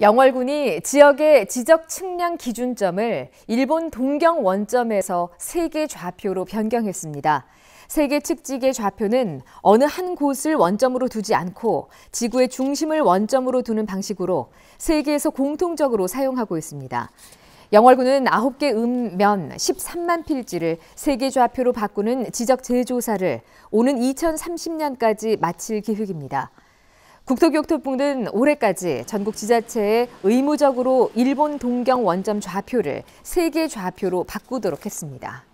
영월군이 지역의 지적 측량 기준점을 일본 동경 원점에서 세계 좌표로 변경했습니다. 세계 측지계 좌표는 어느 한 곳을 원점으로 두지 않고 지구의 중심을 원점으로 두는 방식으로 세계에서 공통적으로 사용하고 있습니다. 영월군은 9개 읍면 13만 필지를 세계 좌표로 바꾸는 지적 재조사를 오는 2030년까지 마칠 계획입니다. 국토교통부 는 올해까지 전국 지자체에 의무적으로 일본 동경 원점 좌표를 세계 좌표로 바꾸도록 했습니다.